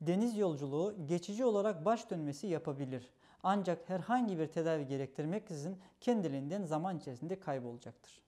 Deniz yolculuğu geçici olarak baş dönmesi yapabilir. Ancak herhangi bir tedavi gerektirmeksizin kendiliğinden zaman içerisinde kaybolacaktır.